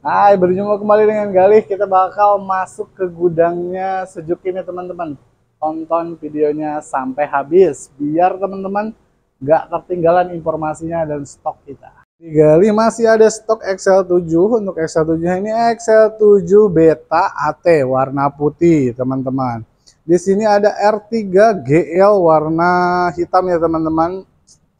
Hai, berjumpa kembali dengan Galih. Kita bakal masuk ke gudangnya sejuk ini teman-teman. Tonton videonya sampai habis biar teman-teman gak ketinggalan informasinya dan stok kita. Di Galih masih ada stok XL7. Untuk XL7 ini XL7 Beta AT warna putih teman-teman. Di sini ada R3 GL warna hitam ya teman-teman.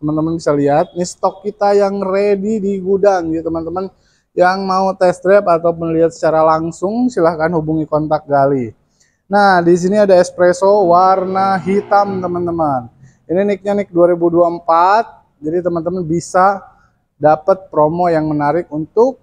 Teman-teman bisa lihat, ini stok kita yang ready di gudang ya teman-teman yang mau test drive atau melihat secara langsung silahkan hubungi kontak Gali. Nah, di sini ada espresso warna hitam, teman-teman. Ini nicknya nick 2024. Jadi teman-teman bisa dapat promo yang menarik untuk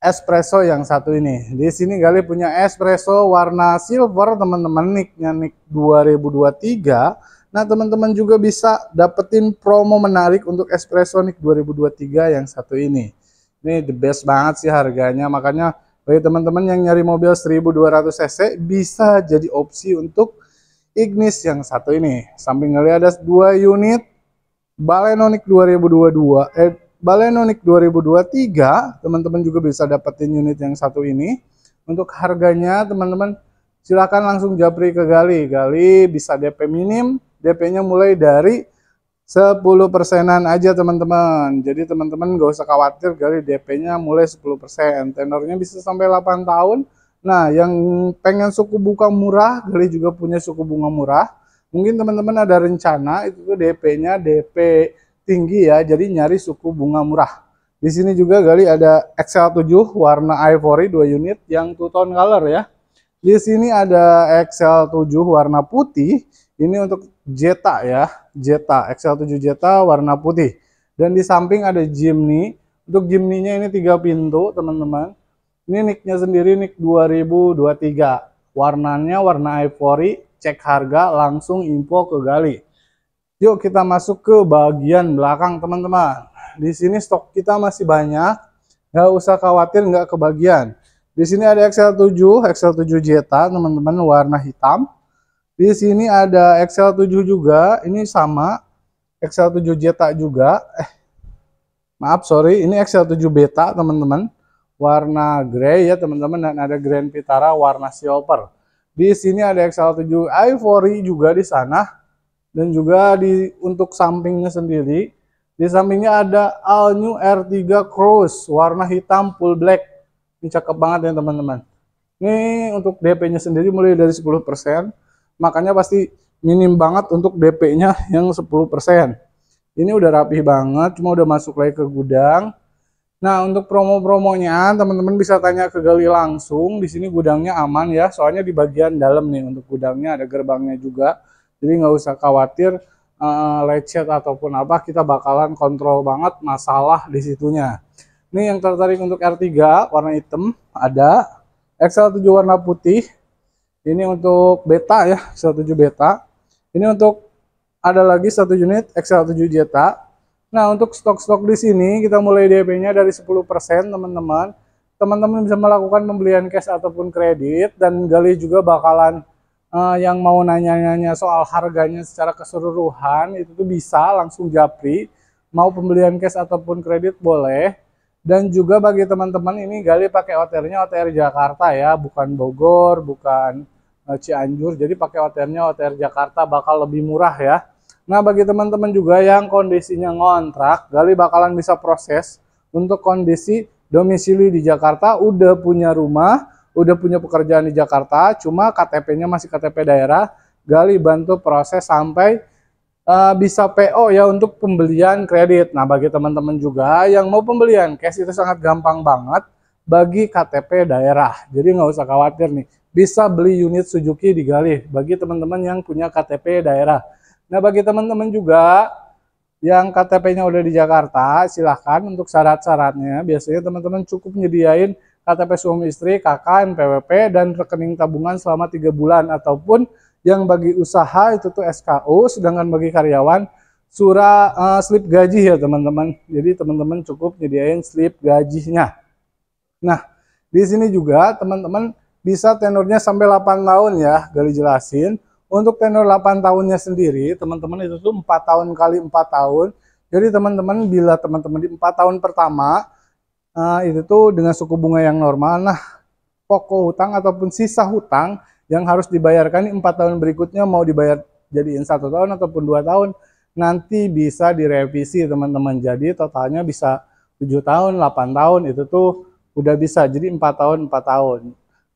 espresso yang satu ini. Di sini Gali punya espresso warna silver, teman-teman. Nicknya nick 2023. Nah, teman-teman juga bisa dapetin promo menarik untuk espresso nick 2023 yang satu ini. Ini the best banget sih harganya. Makanya bagi teman-teman yang nyari mobil 1200 cc bisa jadi opsi untuk Ignis yang satu ini. Samping Sampingnya ada dua unit Balenonic 2022 eh Balenonic 2023. Teman-teman juga bisa dapetin unit yang satu ini. Untuk harganya teman-teman silahkan langsung japri ke Gali. Gali bisa DP minim, DP-nya mulai dari 10 persenan aja teman-teman jadi teman-teman gak usah khawatir kali DP-nya mulai 10 persen tenornya bisa sampai 8 tahun nah yang pengen suku bunga murah Gali juga punya suku bunga murah mungkin teman-teman ada rencana itu tuh DP-nya DP tinggi ya jadi nyari suku bunga murah di sini juga Gali ada XL7 warna ivory 2 unit yang two tone color ya di sini ada XL7 warna putih ini untuk Jetta ya, Jetta XL7 Jetta warna putih. Dan di samping ada Jimny. Untuk Jimny-nya ini tiga pintu, teman-teman. Ini nicknya sendiri nick 2023. Warnanya warna ivory, cek harga langsung info ke Gali. Yuk kita masuk ke bagian belakang, teman-teman. Di sini stok kita masih banyak. Nggak usah khawatir nggak kebagian. Di sini ada XL7, XL7 Jetta, teman-teman, warna hitam. Di sini ada XL7 juga, ini sama. XL7 Jeta juga. Eh, maaf, sorry, ini XL7 Beta, teman-teman. Warna grey ya, teman-teman, dan ada Grand Vitara warna silver. Di sini ada XL7 Ivory juga di sana. Dan juga di untuk sampingnya sendiri, di sampingnya ada All New R3 Cross warna hitam full black. Ini cakep banget ya, teman-teman. Ini untuk DP-nya sendiri mulai dari 10% makanya pasti minim banget untuk DP-nya yang 10%. Ini udah rapih banget, cuma udah masuk lagi ke gudang. Nah, untuk promo-promonya, teman-teman bisa tanya ke Gali langsung. Di sini gudangnya aman ya, soalnya di bagian dalam nih untuk gudangnya ada gerbangnya juga. Jadi nggak usah khawatir uh, lecet ataupun apa, kita bakalan kontrol banget masalah di situnya. Ini yang tertarik untuk R3 warna hitam ada, XL7 warna putih, ini untuk beta ya, 7 beta. Ini untuk ada lagi satu unit x 7 Jeta. Nah, untuk stok-stok di sini kita mulai DP-nya dari 10%, teman-teman. Teman-teman bisa melakukan pembelian cash ataupun kredit dan gali juga bakalan uh, yang mau nanya-nanya soal harganya secara keseluruhan itu tuh bisa langsung japri. Mau pembelian cash ataupun kredit boleh. Dan juga bagi teman-teman ini gali pakai OTR-nya OTR Jakarta ya, bukan Bogor, bukan Eh, Cianjur. Jadi pakai OTR-nya OTR Jakarta bakal lebih murah ya. Nah, bagi teman-teman juga yang kondisinya ngontrak, Gali bakalan bisa proses untuk kondisi domisili di Jakarta, udah punya rumah, udah punya pekerjaan di Jakarta, cuma KTP-nya masih KTP daerah, Gali bantu proses sampai uh, bisa PO ya untuk pembelian kredit. Nah, bagi teman-teman juga yang mau pembelian cash itu sangat gampang banget bagi KTP daerah. Jadi nggak usah khawatir nih, bisa beli unit Suzuki di Galih bagi teman-teman yang punya KTP daerah. Nah bagi teman-teman juga yang KTP-nya udah di Jakarta, silahkan untuk syarat-syaratnya. Biasanya teman-teman cukup nyediain KTP suami istri, KK, NPWP, dan rekening tabungan selama tiga bulan. Ataupun yang bagi usaha itu tuh SKU, sedangkan bagi karyawan surat uh, eh, slip gaji ya teman-teman. Jadi teman-teman cukup nyediain slip gajinya. Nah, di sini juga teman-teman bisa tenornya sampai 8 tahun ya, Gali jelasin. Untuk tenor 8 tahunnya sendiri, teman-teman itu tuh 4 tahun kali 4 tahun. Jadi teman-teman bila teman-teman di 4 tahun pertama, uh, itu tuh dengan suku bunga yang normal, nah pokok hutang ataupun sisa hutang yang harus dibayarkan 4 tahun berikutnya mau dibayar jadiin 1 tahun ataupun 2 tahun nanti bisa direvisi teman-teman jadi totalnya bisa 7 tahun 8 tahun itu tuh udah bisa jadi empat tahun empat tahun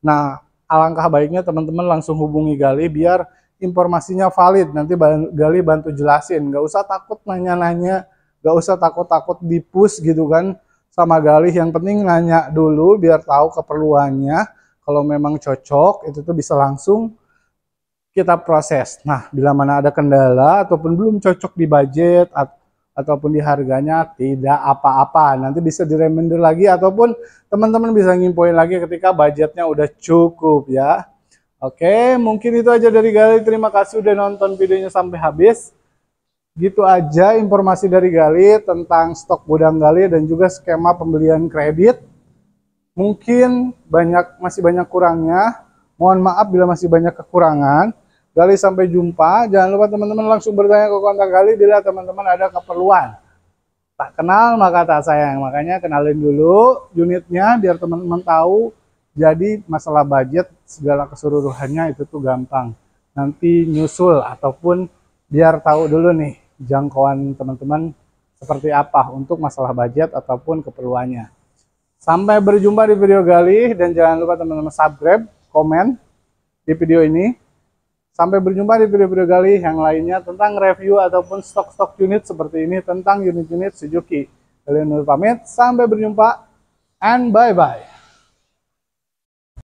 nah alangkah baiknya teman-teman langsung hubungi Gali biar informasinya valid nanti Gali bantu jelasin nggak usah takut nanya-nanya nggak usah takut-takut dipus gitu kan sama Gali yang penting nanya dulu biar tahu keperluannya kalau memang cocok itu tuh bisa langsung kita proses nah bila mana ada kendala ataupun belum cocok di budget ataupun di harganya tidak apa-apa. Nanti bisa diremender lagi ataupun teman-teman bisa ngimpoin lagi ketika budgetnya udah cukup ya. Oke, mungkin itu aja dari Gali. Terima kasih udah nonton videonya sampai habis. Gitu aja informasi dari Gali tentang stok gudang Gali dan juga skema pembelian kredit. Mungkin banyak masih banyak kurangnya. Mohon maaf bila masih banyak kekurangan. Gali sampai jumpa. Jangan lupa teman-teman langsung bertanya ke kontak Gali bila teman-teman ada keperluan. Tak kenal maka tak sayang. Makanya kenalin dulu unitnya biar teman-teman tahu. Jadi masalah budget segala keseluruhannya itu tuh gampang. Nanti nyusul ataupun biar tahu dulu nih jangkauan teman-teman seperti apa untuk masalah budget ataupun keperluannya. Sampai berjumpa di video Gali dan jangan lupa teman-teman subscribe, komen di video ini Sampai berjumpa di video-video kali yang lainnya tentang review ataupun stok-stok unit seperti ini tentang unit-unit Suzuki. Kalian pamit, sampai berjumpa and bye-bye.